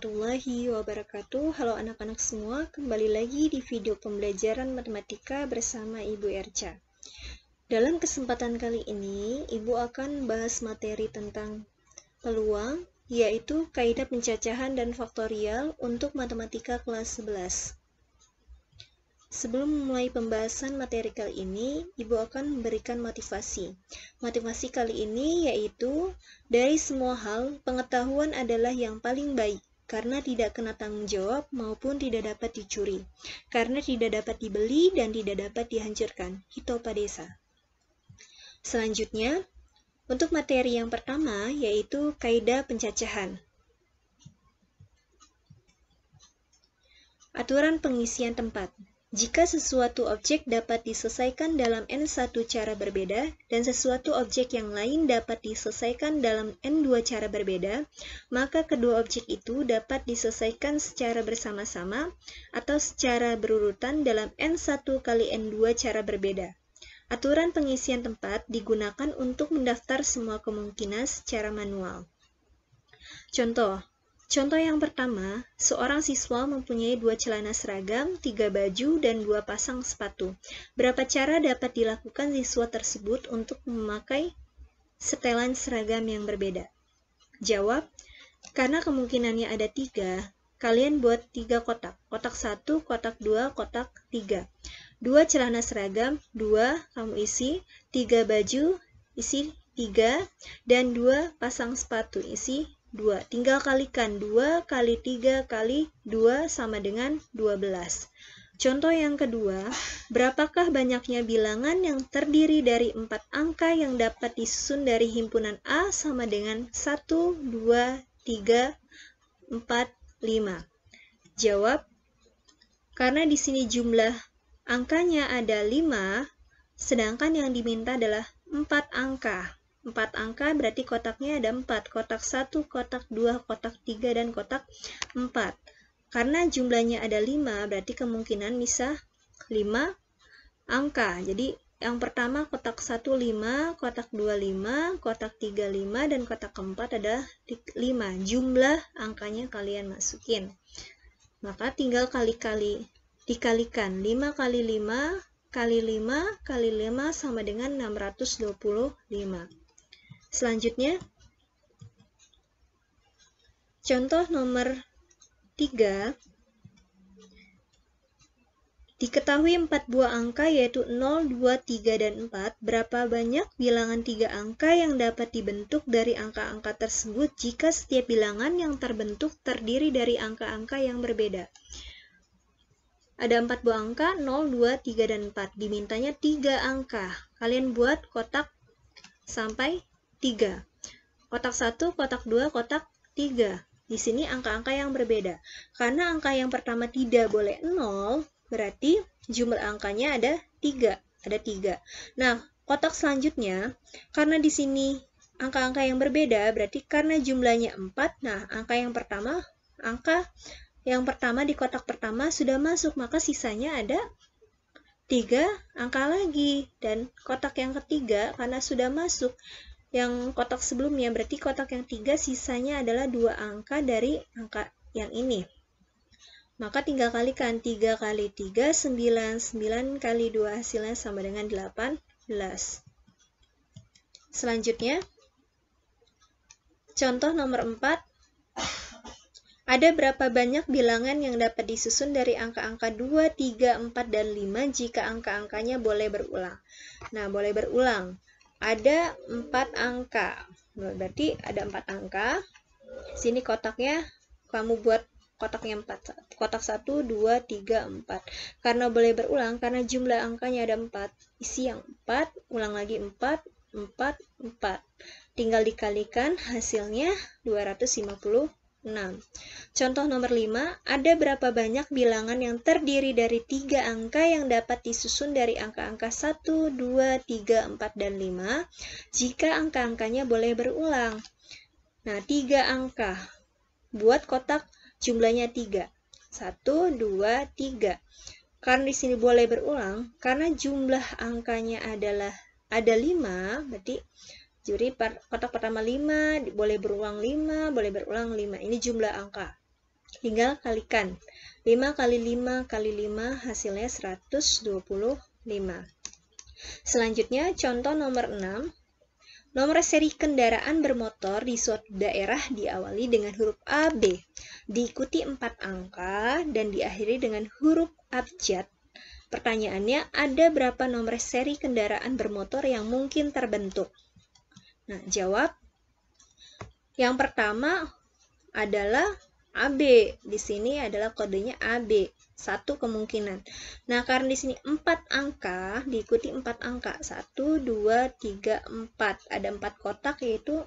warahmatullahi wabarakatuh Halo anak-anak semua, kembali lagi di video pembelajaran matematika bersama Ibu Erca Dalam kesempatan kali ini, Ibu akan bahas materi tentang peluang yaitu kaidah pencacahan dan faktorial untuk matematika kelas 11 Sebelum memulai pembahasan materi kali ini, Ibu akan memberikan motivasi. Motivasi kali ini yaitu, dari semua hal, pengetahuan adalah yang paling baik karena tidak kena tanggung jawab maupun tidak dapat dicuri, karena tidak dapat dibeli dan tidak dapat dihancurkan. Hitopadesa. Selanjutnya, untuk materi yang pertama yaitu kaidah pencacahan. Aturan pengisian tempat. Jika sesuatu objek dapat diselesaikan dalam N1 cara berbeda dan sesuatu objek yang lain dapat diselesaikan dalam N2 cara berbeda, maka kedua objek itu dapat diselesaikan secara bersama-sama atau secara berurutan dalam N1 kali N2 cara berbeda. Aturan pengisian tempat digunakan untuk mendaftar semua kemungkinan secara manual. Contoh, Contoh yang pertama, seorang siswa mempunyai dua celana seragam, tiga baju, dan dua pasang sepatu. Berapa cara dapat dilakukan siswa tersebut untuk memakai setelan seragam yang berbeda? Jawab, karena kemungkinannya ada tiga, kalian buat tiga kotak. Kotak satu, kotak dua, kotak tiga. Dua celana seragam, dua kamu isi, tiga baju isi tiga, dan dua pasang sepatu isi 2. Tinggal kalikan 2 kali 3 kali 2 sama dengan 12. Contoh yang kedua, berapakah banyaknya bilangan yang terdiri dari 4 angka yang dapat disusun dari himpunan A sama dengan 1, 2, 3, 4, 5? Jawab, karena di sini jumlah angkanya ada 5, sedangkan yang diminta adalah 4 angka. 4 angka berarti kotaknya ada 4, kotak 1, kotak 2, kotak 3, dan kotak 4. Karena jumlahnya ada 5, berarti kemungkinan bisa 5 angka. Jadi yang pertama kotak 1 5, kotak 2 5, kotak 3 5, dan kotak 4 ada 5. Jumlah angkanya kalian masukin. Maka tinggal kali-kali dikalikan 5 kali 5 kali 5 kali 5 sama dengan 625. Selanjutnya, contoh nomor 3. Diketahui 4 buah angka yaitu 0, 2, 3, dan 4. Berapa banyak bilangan 3 angka yang dapat dibentuk dari angka-angka tersebut jika setiap bilangan yang terbentuk terdiri dari angka-angka yang berbeda? Ada 4 buah angka, 0, 2, 3, dan 4. Dimintanya 3 angka. Kalian buat kotak sampai 3. Kotak 1, kotak 2, kotak 3. Di sini angka-angka yang berbeda. Karena angka yang pertama tidak boleh 0, berarti jumlah angkanya ada 3. Ada 3. Nah, kotak selanjutnya, karena di sini angka-angka yang berbeda, berarti karena jumlahnya 4, nah angka yang pertama, angka yang pertama di kotak pertama sudah masuk, maka sisanya ada tiga angka lagi. Dan kotak yang ketiga, karena sudah masuk, yang kotak sebelumnya. Berarti kotak yang tiga sisanya adalah dua angka dari angka yang ini. Maka tiga kalikan tiga kali tiga sembilan sembilan kali dua hasilnya sama dengan delapan belas Selanjutnya, contoh nomor empat Ada berapa banyak bilangan yang dapat disusun dari angka-angka 2, 3, 4, dan 5 jika angka-angkanya boleh berulang? Nah, boleh berulang ada empat angka. Berarti ada empat angka. Sini kotaknya kamu buat kotaknya empat, Kotak satu, dua, tiga, empat. Karena boleh berulang, karena jumlah angkanya ada empat Isi yang empat, ulang lagi empat, empat, empat. Tinggal dikalikan hasilnya puluh. 6. Contoh nomor 5, ada berapa banyak bilangan yang terdiri dari tiga angka yang dapat disusun dari angka-angka 1, 2, 3, 4, dan 5 jika angka-angkanya boleh berulang? Nah, tiga angka. Buat kotak jumlahnya 3. 1, 2, 3. Karena di sini boleh berulang, karena jumlah angkanya adalah ada 5, berarti jadi kotak pertama 5, boleh berulang 5, boleh berulang 5. Ini jumlah angka. Tinggal kalikan. 5 kali 5 kali 5 hasilnya 125. Selanjutnya contoh nomor 6. Nomor seri kendaraan bermotor di suatu daerah diawali dengan huruf A B, diikuti empat angka, dan diakhiri dengan huruf abjad. Pertanyaannya, ada berapa nomor seri kendaraan bermotor yang mungkin terbentuk? Nah, jawab yang pertama adalah AB. Di sini adalah kodenya AB. Satu kemungkinan. Nah, karena di sini empat angka, diikuti empat angka. Satu, dua, tiga, empat. Ada empat kotak yaitu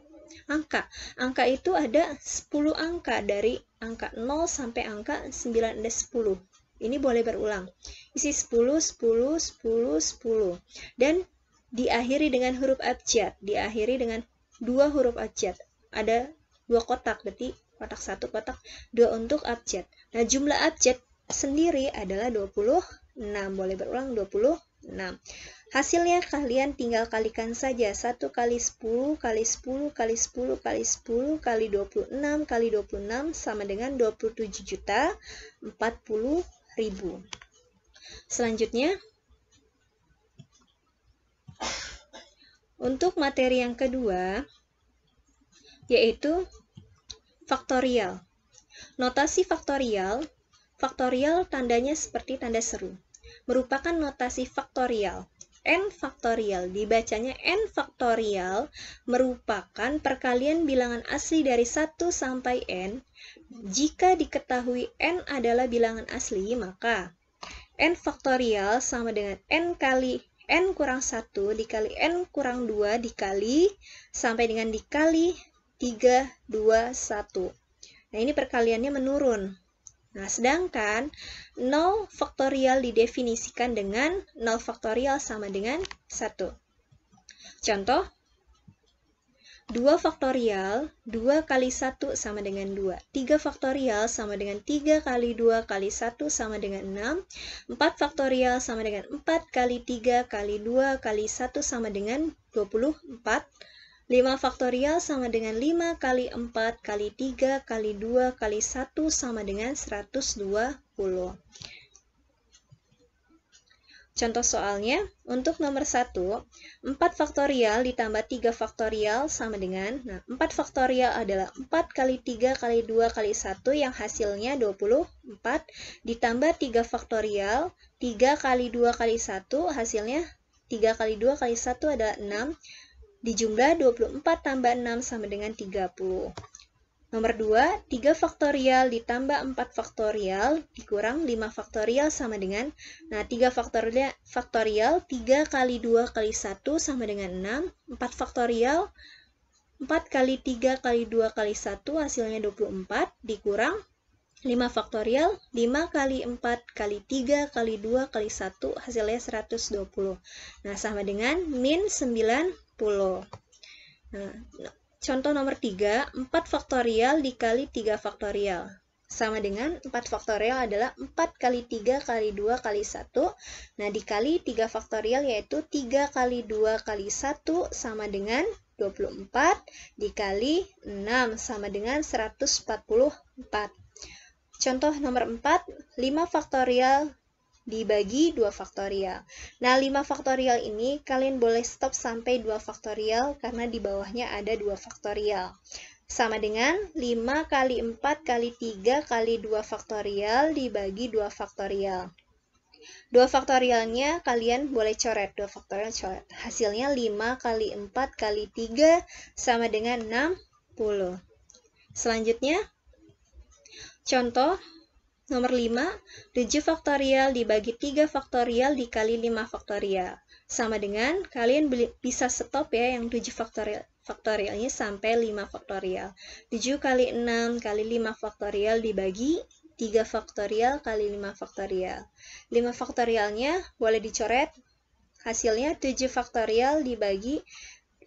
angka. Angka itu ada 10 angka dari angka 0 sampai angka 9 ada 10. Ini boleh berulang. Isi 10, 10, 10, 10. Dan diakhiri dengan huruf abjad, diakhiri dengan dua huruf abjad. Ada dua kotak, berarti kotak satu, kotak dua untuk abjad. Nah, jumlah abjad sendiri adalah 26. Boleh berulang 26. Hasilnya kalian tinggal kalikan saja 1 kali 10 kali 10 kali 10 kali 10 kali 26 kali 26 sama dengan 27 juta 40 ribu. Selanjutnya, untuk materi yang kedua, yaitu faktorial. Notasi faktorial, faktorial tandanya seperti tanda seru, merupakan notasi faktorial. N faktorial, dibacanya N faktorial, merupakan perkalian bilangan asli dari 1 sampai N. Jika diketahui N adalah bilangan asli, maka N faktorial sama dengan N kali N kurang 1 dikali N kurang 2 dikali sampai dengan dikali 3, 2, 1. Nah, ini perkaliannya menurun. Nah, sedangkan 0 faktorial didefinisikan dengan 0 faktorial sama dengan 1. Contoh, 2 faktorial, 2 kali 1 sama dengan 2. 3 faktorial sama dengan 3 kali 2 kali 1 sama dengan 6. 4 faktorial sama dengan 4 kali 3 kali 2 kali 1 sama dengan 24. 5 faktorial sama dengan 5 kali 4 kali 3 kali 2 kali 1 sama dengan 120. Contoh soalnya, untuk nomor 1, 4 faktorial ditambah 3 faktorial sama dengan, nah 4 faktorial adalah 4 kali 3 kali 2 kali 1 yang hasilnya 24, ditambah 3 faktorial, 3 kali 2 kali 1 hasilnya 3 kali 2 kali 1 adalah 6, dijumlah 24 tambah 6 sama dengan 30. Nomor 2, 3 faktorial ditambah 4 faktorial dikurang 5 faktorial sama dengan, nah 3 faktorial, faktorial 3 kali 2 kali 1 sama dengan 6, 4 faktorial 4 kali 3 kali 2 kali 1 hasilnya 24 dikurang 5 faktorial 5 kali 4 kali 3 kali 2 kali 1 hasilnya 120. Nah sama dengan min 90. Nah, Contoh nomor 3, 4 faktorial dikali 3 faktorial. Sama dengan 4 faktorial adalah 4 kali 3 kali 2 kali 1. Nah, dikali 3 faktorial yaitu 3 kali 2 kali 1 sama dengan 24 dikali 6 sama dengan 144. Contoh nomor 4, 5 faktorial dibagi 2 faktorial. Nah, 5 faktorial ini kalian boleh stop sampai 2 faktorial karena di bawahnya ada 2 faktorial. Sama dengan 5 kali 4 kali 3 kali 2 faktorial dibagi 2 faktorial. 2 faktorialnya kalian boleh coret, 2 faktorial coret. Hasilnya 5 kali 4 kali 3 sama dengan 60. Selanjutnya, contoh Nomor 5, 7 faktorial dibagi 3 faktorial dikali 5 faktorial. Sama dengan kalian bisa stop ya yang 7 faktorial faktorialnya sampai 5 faktorial. 7 kali 6 kali 5 faktorial dibagi 3 faktorial kali 5 faktorial. 5 faktorialnya boleh dicoret. Hasilnya 7 faktorial dibagi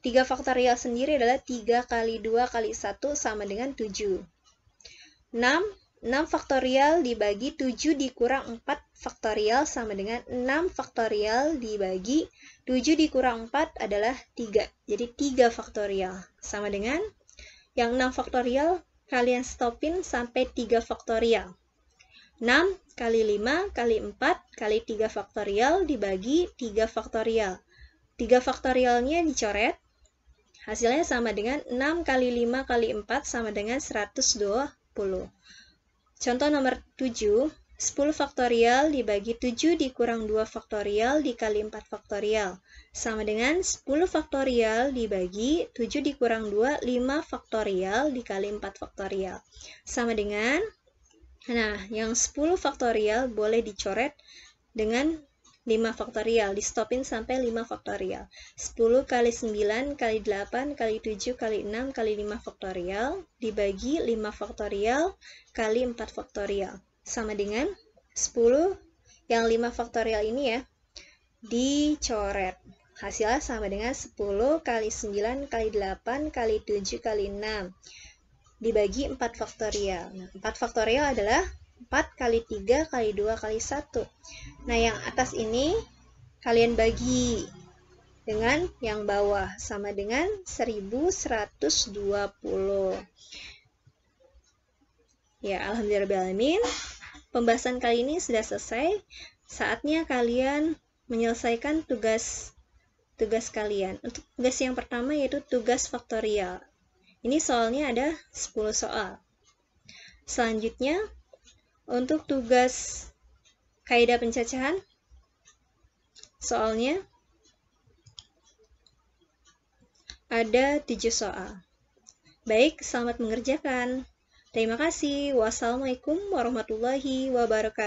3 faktorial sendiri adalah 3 kali 2 kali 1 sama dengan 7. 6 6 faktorial dibagi 7 dikurang 4 faktorial sama dengan 6 faktorial dibagi 7 dikurang 4 adalah 3. Jadi 3 faktorial sama dengan yang 6 faktorial kalian stopin sampai 3 faktorial. 6 kali 5 kali 4 kali 3 faktorial dibagi 3 faktorial. 3 faktorialnya dicoret. Hasilnya sama dengan 6 kali 5 kali 4 sama dengan 120. Contoh nomor 7, 10 faktorial dibagi 7 dikurang 2 faktorial dikali 4 faktorial. Sama dengan 10 faktorial dibagi 7 dikurang 2, 5 faktorial dikali 4 faktorial. Sama dengan, nah yang 10 faktorial boleh dicoret dengan 5 faktorial, di distopin sampai 5 faktorial. 10 kali 9 kali 8 kali 7 kali 6 kali 5 faktorial dibagi 5 faktorial kali 4 faktorial. Sama dengan 10 yang 5 faktorial ini ya dicoret. Hasilnya sama dengan 10 kali 9 kali 8 kali 7 kali 6 dibagi 4 faktorial. Nah, 4 faktorial adalah 4 kali 3 kali 2 kali 1. Nah, yang atas ini kalian bagi dengan yang bawah sama dengan 1120. Ya, Alhamdulillah Pembahasan kali ini sudah selesai. Saatnya kalian menyelesaikan tugas tugas kalian. Untuk tugas yang pertama yaitu tugas faktorial. Ini soalnya ada 10 soal. Selanjutnya, untuk tugas kaidah pencacahan, soalnya ada tujuh soal. Baik, selamat mengerjakan. Terima kasih. Wassalamualaikum warahmatullahi wabarakatuh.